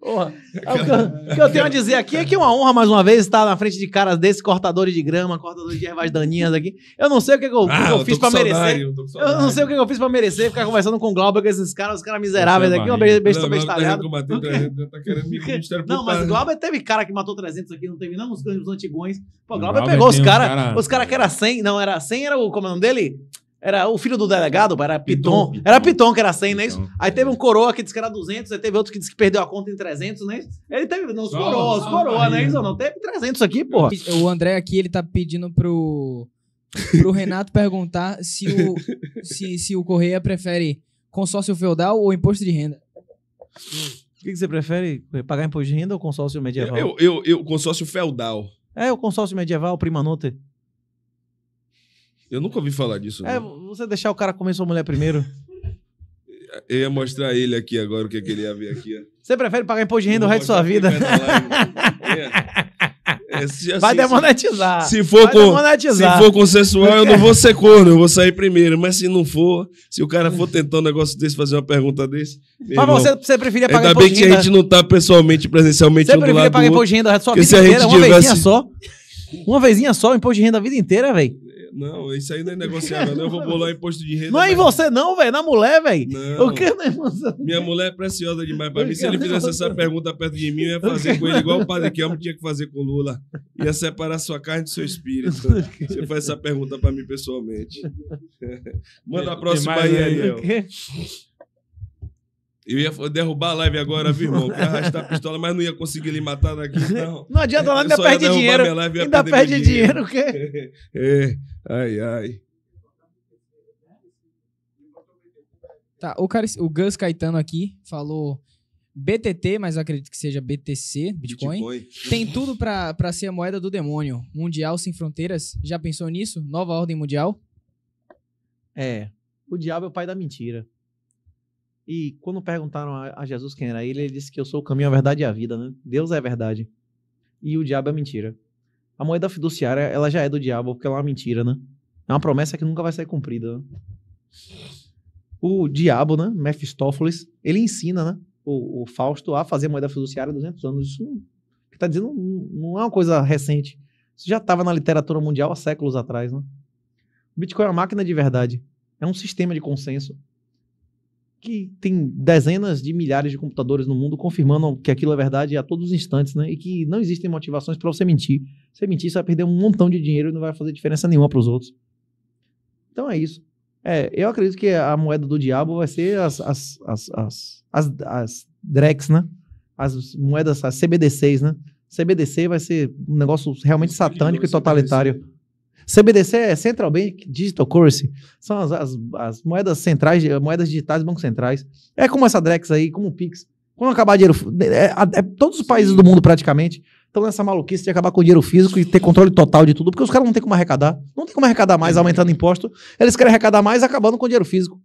Porra. É o que, eu, tenho a dizer aqui é que é uma honra, mais uma vez, estar na frente de caras desses, cortadores de grama, cortadores de ervas daninhas aqui. Eu não sei o que, que eu, ah, eu, fiz pra saudade, merecer. Eu, eu, não sei o que, que eu fiz pra merecer ficar conversando com o Glauber, com esses caras, os caras miseráveis aqui, uma besta tá bestalhada. Tá não, mas o Glauber teve cara que matou 300 aqui, não teve não? Os, os antigões. Pô, o Glauber, Glauber pegou os caras, cara... os caras que era 100, não, era 100 era o, como é nome dele? Era o filho do delegado, era Piton. Piton. Era Piton que era 100, não é isso? Aí teve um coroa que disse que era 200, aí teve outro que disse que perdeu a conta em 300, não é isso? Ele teve, não, os coroa, os coroa, não é isso? Não, teve 300 aqui, porra. O André aqui, ele tá pedindo pro, pro Renato perguntar se o, se, se o Correia prefere consórcio feudal ou imposto de renda. O que, que você prefere? Pagar imposto de renda ou consórcio medieval? Eu, eu, eu consórcio feudal. É, o consórcio medieval, prima nota. Eu nunca ouvi falar disso. É, não. você deixar o cara comer sua mulher primeiro. Eu ia mostrar ele aqui agora o que, é que ele ia ver aqui. Ó. Você prefere pagar imposto de renda o resto da sua vida? É, assim, vai demonetizar. Se for, vai com, demonetizar. se for consensual, eu não vou ser corno, eu vou sair primeiro. Mas se não for, se o cara for tentar um negócio desse, fazer uma pergunta desse. Mas você, você preferia pagar Ainda bem que a gente não tá pessoalmente, presencialmente, você um do lado pagar imposto de renda da sua vida inteira, uma tivesse... vezinha só. Uma vezinha só, imposto de renda a vida inteira, velho. Não, isso aí não é negociável, não. Eu vou bolar imposto de renda. Não é em você, não, velho. Na mulher, velho. Não. O Que... é Minha mulher é preciosa demais pra mim. Se ele fizesse essa pergunta perto de mim, eu ia fazer com ele igual o padre que tinha que fazer com Lula. Ia separar sua carne do seu espírito. Você faz essa pergunta pra mim pessoalmente. Manda a próxima aí, Daniel. Né, eu ia derrubar a live agora, viu, irmão? Eu ia arrastar a pistola, mas não ia conseguir lhe matar daqui, não. Não adianta nada, ainda perde dinheiro. Live, ainda perde dinheiro, o quê? É, ai, ai. Tá, o, cara, o Gus Caetano aqui falou BTT, mas acredito que seja BTC, Bitcoin. Bitcoin. Tem tudo para ser a moeda do demônio. Mundial sem fronteiras. Já pensou nisso? Nova ordem mundial? É. O diabo é o pai da mentira. E quando perguntaram a, Jesus quem era ele, ele disse que eu sou o caminho, a verdade e a vida, né? Deus é a verdade. E o diabo é mentira. A moeda fiduciária, ela já é do diabo, porque ela é uma mentira, né? É uma promessa que nunca vai ser cumprida. Né? O diabo, né? Mefistófeles, ele ensina, né? O, o, Fausto a fazer moeda fiduciária há 200 anos. Isso que tá dizendo não é uma coisa recente. Isso já estava na literatura mundial há séculos atrás, né? O Bitcoin é uma máquina de verdade. É um sistema de consenso que tem dezenas de milhares de computadores no mundo confirmando que aquilo é verdade a todos os instantes, né? E que não existem motivações para você mentir. Se mentir, você vai perder um montão de dinheiro e não vai fazer diferença nenhuma para os outros. Então é isso. É, eu acredito que a moeda do diabo vai ser as, as, as, as, as, as DREX, né? As moedas, as CBDCs, né? CBDC vai ser um negócio realmente satânico e totalitário. CBDC é Central Bank Digital Currency. São as, as, as moedas centrais, eh, moedas digitais, bancos centrais. É como essa Drex aí, como o Pix. Quando acabar dinheiro. É, é, todos os países do mundo praticamente estão nessa maluquice de acabar com o dinheiro físico e ter controle total de tudo, porque os caras não têm como arrecadar. Não tem como arrecadar mais é. aumentando imposto. Eles querem arrecadar mais acabando com o dinheiro físico.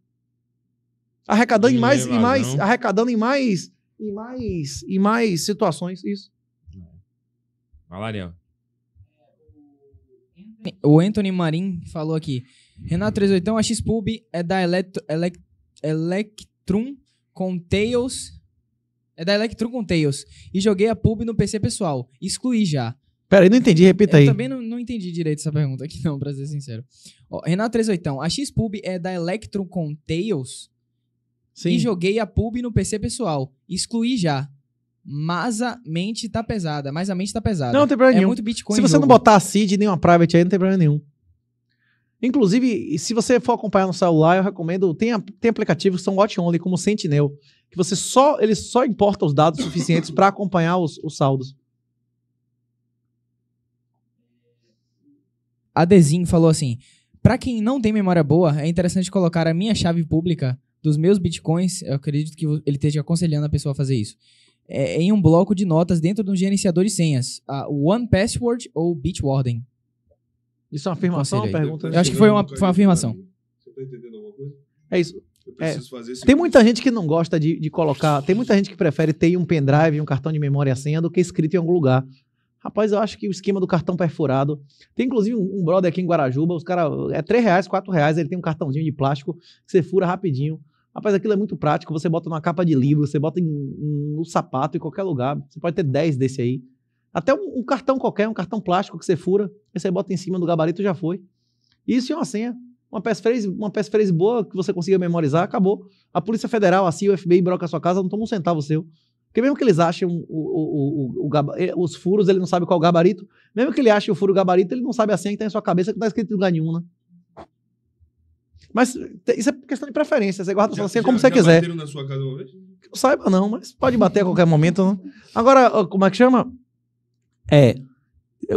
Arrecadando em mais, em mais, arrecadando em mais, em mais, em mais situações, isso. Vai lá, o Anthony Marim falou aqui. Renato 38, a X pub é da Electro, Elec, Electrum com Tails. É da Electrum com Tails. E joguei a pub no PC pessoal. Excluí já. Pera aí não entendi, repita aí. Eu também não, não, entendi direito essa pergunta aqui, não, pra ser sincero. Ó, Renato 38, a X pub é da Electrum com Tails? Sim. E joguei a pub no PC pessoal. Excluí já mas a mente tá pesada. Mas a mente tá pesada. Não, não tem problema é nenhum. muito Bitcoin. Se você jogo. não botar a seed nem uma private aí, não tem problema nenhum. Inclusive, se você for acompanhar no celular, eu recomendo, tem, tem aplicativos que são watch only, como Sentinel, que você só, ele só importa os dados suficientes para acompanhar os, os saldos. A Dezin falou assim: para quem não tem memória boa, é interessante colocar a minha chave pública dos meus bitcoins. Eu acredito que ele esteja aconselhando a pessoa a fazer isso é, em um bloco de notas dentro de um gerenciador de senhas, a One Password ou Bitwarden. Isso é uma afirmação ou pergunta? Eu acho que foi uma, foi uma afirmação. Você está entendendo alguma coisa? É isso. É, tem muita gente que não gosta de, de, colocar, tem muita gente que prefere ter um pendrive, um cartão de memória e senha do que escrito em algum lugar. Rapaz, eu acho que o esquema do cartão perfurado. Tem inclusive um, um brother aqui em Guarajuba, os caras. É 3 reais, 4 reais, ele tem um cartãozinho de plástico que você fura rapidinho. Rapaz, aquilo é muito prático. Você bota numa capa de livro, você bota em, no sapato, em qualquer lugar. Você pode ter 10 desse aí. Até um, um, cartão qualquer, um cartão plástico que você fura, aí você bota em cima do gabarito já foi. Isso é uma senha. Uma passphrase, uma passphrase boa que você consiga memorizar, acabou. A Polícia Federal, assim, o FBI broca a sua casa, não toma um centavo seu. Porque mesmo que eles achem o, o, o, eh, os furos, ele não sabe qual é gabarito. Mesmo que ele ache o furo gabarito, ele não sabe a senha que está em sua cabeça, que não está escrito em lugar nenhum, né? Mas isso é questão de preferência. Você guarda já, sua senha já, como você já quiser. na sua casa hoje? Saiba não, mas pode bater a qualquer momento. Não? Né? Agora, como é que chama? É.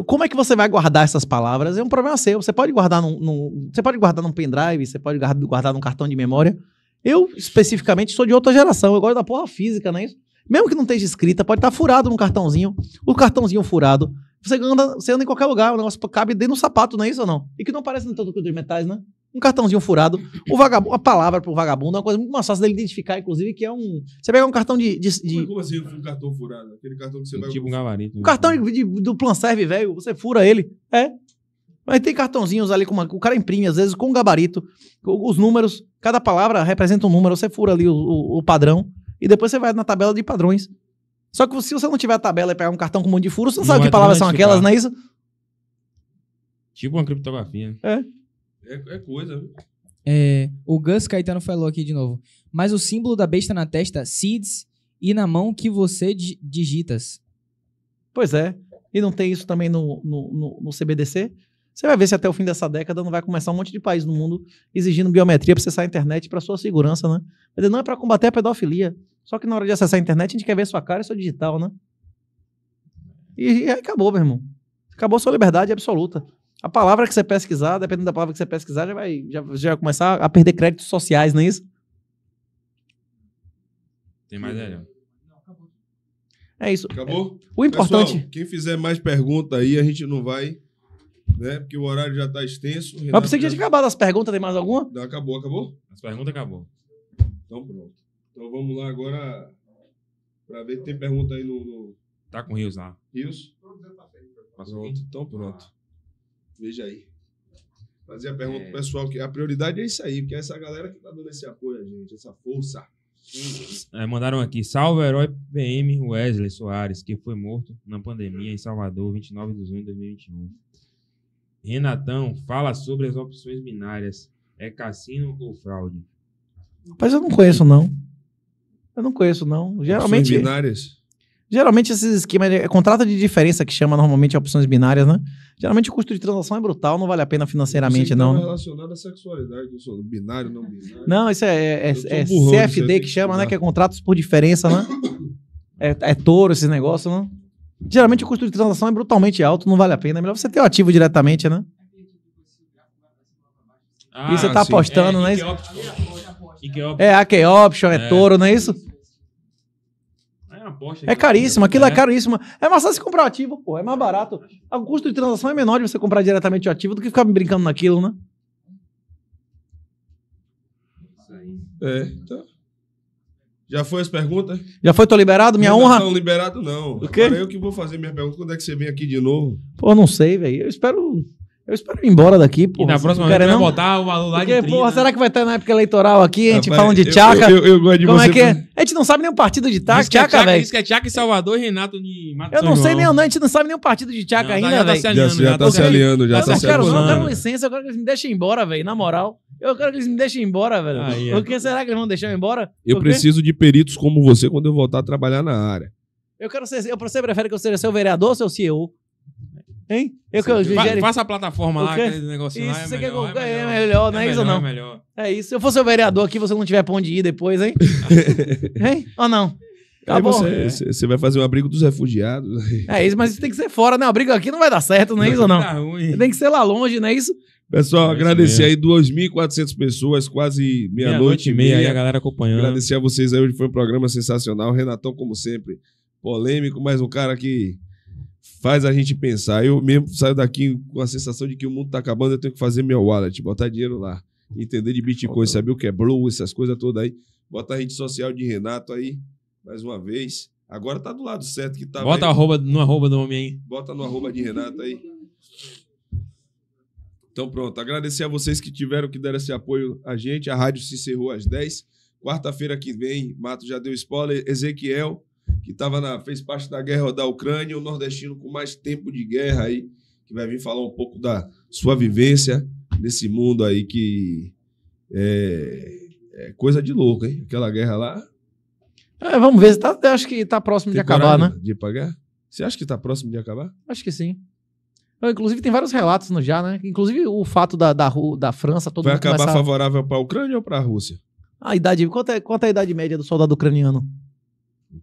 Como é que você vai guardar essas palavras? É um problema seu. Você pode guardar num, num você pode guardar num pendrive, você pode guardar num cartão de memória. Eu, especificamente, sou de outra geração. Eu gosto da porra física, não é isso? Mesmo que não esteja escrita, pode estar tá furado num cartãozinho. O cartãozinho furado. Você anda, você anda em qualquer lugar, o negócio cabe dentro do sapato, não é isso ou não? E que não parece tanto com os metais, né? um cartãozinho furado. O vagabundo, a palavra pro vagabundo é uma coisa muito mais fácil dele identificar, inclusive, que é um. Você pega um cartão de. de, de... Como é, assim um cartão furado? Aquele cartão que você vai. Tipo um gabarito. Né? Um cartão de, de, do plan serve, velho. Você fura ele. É. Mas tem cartãozinhos ali, com uma, o cara imprime, às vezes, com um gabarito, os números, cada palavra representa um número, você fura ali o, o, o padrão, e depois você vai na tabela de padrões. Só que se você não tiver a tabela e pegar um cartão com um monte de furo, você não, não sabe é que palavras são aquelas, não é isso? Tipo uma criptografia. É. É, é coisa, viu? É, o Gus Caetano falou aqui de novo. Mas o símbolo da besta na testa, seeds, e na mão que você digitas. Pois é. E não tem isso também no, no, no, no CBDC? Você vai ver se até o fim dessa década não vai começar um monte de país no mundo exigindo biometria para acessar a internet para sua segurança, né? Mas não é para combater a pedofilia. Só que na hora de acessar a internet a gente quer ver sua cara e seu digital, né? E, e aí acabou, meu irmão. Acabou sua liberdade absoluta. A palavra que você pesquisar, dependendo da palavra que você pesquisar, já vai, já, já vai começar a perder créditos sociais, não é isso? Tem mais aí, É isso. Acabou? É. O importante. Pessoal, quem fizer mais pergunta aí, a gente não vai. Né? Porque o horário já está extenso. Renato Mas pensei que já tinha acabado as perguntas, tem mais alguma? Não, acabou, acabou? As perguntas acabou. Então pronto. Então vamos lá agora para ver se tem pergunta aí no. Está Tá com Rios lá. Rios? Pronto, então pronto. Veja aí. Fazer a pergunta é. pessoal, que a prioridade é isso aí, porque é essa galera que tá dando esse apoio a gente, essa força. É, mandaram aqui, salve herói PM Wesley Soares, que foi morto na pandemia em Salvador, 29 de junho de 2021. Renatão, fala sobre as opções binárias. É cassino ou fraude? Mas eu não conheço, não. Eu não conheço, não. Geralmente. Opções binárias? Geralmente esses esquemas, é contrato de diferença que chama normalmente opções binárias, né? Geralmente o custo de transação é brutal, não vale a pena financeiramente, não. Tá não né? relacionado à sexualidade, eu sou binário, não binário. Não, isso é, é, é, é burrão, CFD que, que chama, né? Que é contratos por diferença, né? é, é touro esse negócio, né? Geralmente o custo de transação é brutalmente alto, não vale a pena. É melhor você ter o ativo diretamente, né? Ah, e você ah, tá sim. apostando, é, né? É, a K-Option, é, é, Touro, não é isso? aposta. É caríssimo, aquilo é né? caríssimo. É mais fácil comprar ativo, pô, é mais barato. O custo de transação é menor de você comprar diretamente o ativo do que ficar brincando naquilo, né? É, então. Já foi as perguntas? Já foi, tô liberado? Minha honra? Não, liberado não. O quê? Agora eu que vou fazer minha pergunta. Quando é que você vem aqui de novo? Pô, não sei, velho. Eu espero eu espero ir embora daqui, pô. E na próxima vez vai botar o valor lá de 30. Porra, né? será que vai estar na época eleitoral aqui? A gente Rapaz, falando de tchaca. Eu, eu, eu, gosto de Como é você. é que é? A gente não sabe nenhum partido de tchaca, tchaca, velho. que é tchaca é Salvador e Renato de Mato Eu não sei nem, nome. A gente não sabe nenhum partido de tchaca ainda, tá, tá velho. Tá se já, já, já tá, tá se aliando, já tá se aliando. Eu não quero licença, eu quero que eles me deixem embora, velho. Na moral. Eu quero que eles me deixem embora, velho. Ah, Por é. que será que eles vão deixar eu embora? Eu preciso de peritos como você quando eu voltar a trabalhar na área. Eu quero ser. Eu, você prefere que eu seja seu vereador ou seu CEO? Hein? Eu Faça a plataforma lá, aquele negócio isso, lá. É você melhor, quer... É, é, melhor, é melhor, não é, é melhor, isso não. É, melhor. é isso. Se eu fosse o vereador aqui, você não tiver pra onde ir depois, hein? hein? Ou não? Tá Acabou. você, é. você vai fazer o abrigo dos refugiados. É isso, mas isso tem que ser fora, né? O abrigo aqui não vai dar certo, não é isso ou não? Tá ruim. Tem que ser lá longe, não é isso? Pessoal, é agradecer mesmo. aí 2.400 pessoas, quase meia-noite meia e meia. meia aí a galera acompanhando. Agradecer a vocês aí, hoje foi um programa sensacional. Renatão, como sempre, polêmico, mas um cara que faz a gente pensar. Eu mesmo saio daqui com a sensação de que o mundo está acabando, eu tenho que fazer meu wallet, botar dinheiro lá, entender de Bitcoin, saber o que é Blue, essas coisas todas aí. Bota a rede social de Renato aí, mais uma vez. Agora tá do lado certo que tá. Bota né? arroba, no arroba do homem aí. Bota no arroba de Renato aí. Então pronto, agradecer a vocês que tiveram, que deram esse apoio a gente. A rádio se encerrou às 10. Quarta-feira que vem, Mato já deu spoiler, Ezequiel que tava na, fez parte da guerra da Ucrânia, o nordestino com mais tempo de guerra aí, que vai vir falar um pouco da sua vivência nesse mundo aí que é, é coisa de louco, hein? Aquela guerra lá. É, vamos ver, tá, acho que tá próximo de acabar, né? De pagar? Você acha que tá próximo de acabar? Acho que sim. Inclusive, tem vários relatos no já, né? Inclusive, o fato da, da, da França... Todo Vai acabar favorável para a Ucrânia ou para a Rússia? A idade... Quanto é, quanto é a idade média do soldado ucraniano?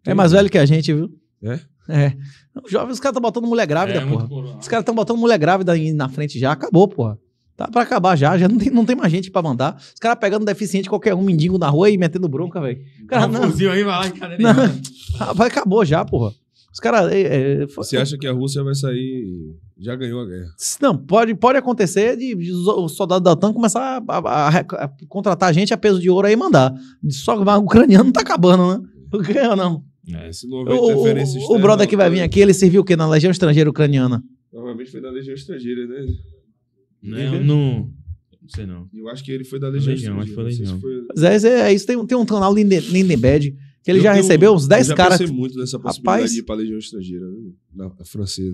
É mais velho que a gente, viu? É? É. Os jovens, os caras estão botando mulher grávida, é, porra. os caras estão botando mulher grávida na frente já, acabou, porra. Tá pra acabar já, já não tem, não tem mais gente pra mandar. Os caras pegando deficiente qualquer um, mendigo na rua e metendo bronca, velho. Cara, não, não. Fuzil aí, vai lá, cara, não. acabou já, porra. Os caras. É, é, foi... Você acha que a Rússia vai sair. Já ganhou a guerra? Não, pode, pode acontecer de, de os soldados da OTAN começar a, a, a, a, contratar gente a peso de ouro aí e mandar. Só que o ucraniano tá acabando, né? O não. É, se não houver interferência o, o, o brother que vai vir aqui, ele serviu o quê? Na Legião Estrangeira Ucraniana? Provavelmente foi da Legião Estrangeira, né? Não, não. Não sei não. Eu acho que ele foi da Legião, Legião Acho que foi Legião. Foi... É, é, isso, tem, tem um canal Lindenbed que ele eu já tenho, recebeu uns 10 caras. Eu já caras... muito nessa possibilidade Rapaz, de ir pra Legião Estrangeira. Né?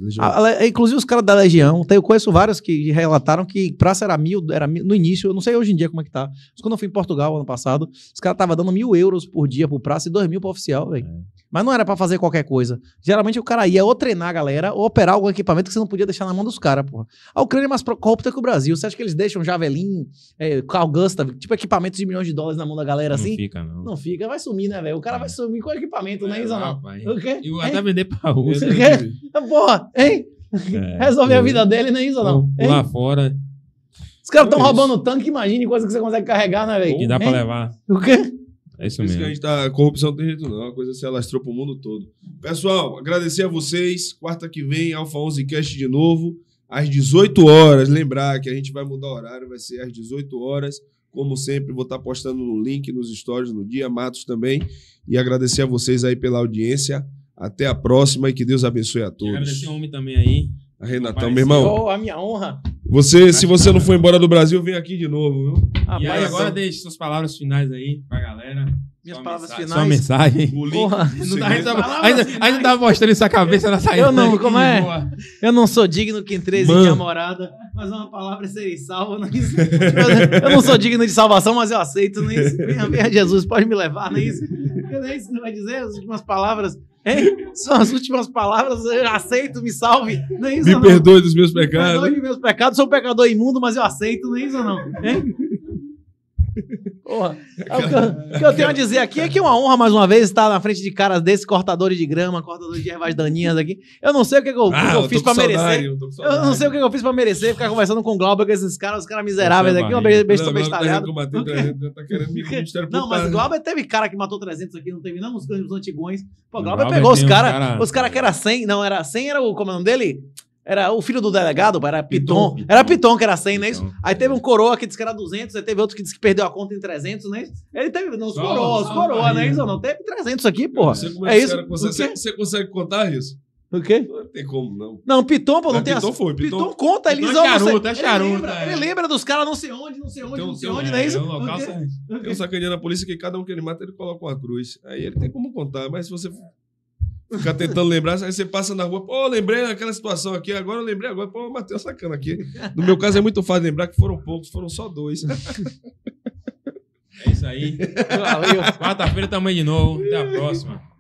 Legião. A, a, inclusive os caras da Legião, eu conheço vários que relataram que praça era mil, era mil, no início, eu não sei hoje em dia como é que tá, mas quando eu fui em Portugal ano passado, os caras estavam dando mil euros por dia pro praça e dois mil pro oficial, velho. É. Mas não era para fazer qualquer coisa. Geralmente o cara ia ou treinar a galera ou operar algum equipamento que você não podia deixar na mão dos caras, porra. A Ucrânia é mais corrupta que o Brasil. Você acha que eles deixam Javelin, é, Gustav, tipo equipamentos de milhões de dólares na mão da galera assim? Não fica, não. Não fica, vai sumir, né, velho? O cara é. vai sumir com o equipamento, é, né, Isa? Não. Vai. O quê? E até vender pra Rússia. Porra, tá hein? É, Resolver a vida dele, não é isso, não. Hein? Lá fora. Os caras estão roubando é roubando tanque, imagine coisa que você consegue carregar, né, velho? Que dá pra levar. O quê? É isso, isso mesmo. que a gente tá. Corrupção não tem jeito, não. É a coisa se alastrou pro mundo todo. Pessoal, agradecer a vocês. Quarta que vem, Alfa 11 Cast de novo. Às 18 horas. Lembrar que a gente vai mudar o horário, vai ser às 18 horas. Como sempre, vou estar tá postando o link nos stories no dia, Matos também. E agradecer a vocês aí pela audiência. Até a próxima e que Deus abençoe a todos. Agradecer o homem também aí. A Renatão, meu irmão. Oh, a minha honra. Você, se você não for embora do Brasil, vem aqui de novo, viu? Ah, e aí, agora deixe suas palavras finais aí pra galera. Minhas palavras mensagem, finais. Sua mensagem. Porra, não dá, ainda, ainda, ainda tá mostrando isso cabeça na saída. Eu não, como é? Boa. Eu não sou digno que entrei em minha morada, mas uma palavra é serei salvo. Não é isso? eu não sou digno de salvação, mas eu aceito. Não é isso? Venha, venha Jesus, pode me levar, não é isso? Não é isso que vai dizer? As últimas palavras Hein? São as últimas palavras. Eu aceito, me salve. Não é isso, me não. perdoe dos meus pecados. Me perdoe dos meus pecados. Sou um pecador imundo, mas eu aceito. Não é isso, não. Hein? Porra. É o que, eu tenho a dizer aqui é que é uma honra, mais uma vez, estar na frente de caras desses cortadores de grama, cortadores de ervas daninhas aqui. Eu não sei o que, eu, ah, eu, fiz pra saudade, merecer. Eu, eu, não sei o que, eu fiz pra merecer ficar conversando com o Glauber, com esses caras, os caras miseráveis é aqui, uma besta tá bestalhada. É, tá não, mas o Glauber teve cara que matou 300 aqui, não teve não os antigões. Pô, o Glauber pegou os caras, os caras que era 100, não, era 100 era o, comandante dele? Era o filho do delegado, era Piton. Piton. Era Piton que era 100, não é isso? Aí teve um coroa que disse que era 200, aí teve outro que disse que perdeu a conta em 300, não é isso? Ele teve, não, os coroa, os coroa, não é né? isso? Não, teve 300 aqui, porra. é, isso? Você, você consegue contar isso? O quê? Não tem como, não. Não, Piton, pô, não Mas é, tem Piton as... foi, Piton, Piton conta, eles Piton é, é charuto, é charuto. Ele lembra, é. ele lembra dos caras não sei onde, não sei onde, não sei onde, é, não é, é isso? É um local, tem um sacaninha na polícia que cada um que ele mata, ele coloca uma cruz. Aí ele tem como contar, mas se você Ficar tentando lembrar, aí você passa na rua, pô, lembrei daquela situação aqui, agora eu lembrei agora, pô, matei essa tá cana aqui. No meu caso é muito fácil lembrar que foram poucos, foram só dois. É isso aí. Quarta-feira também de novo. Até a próxima.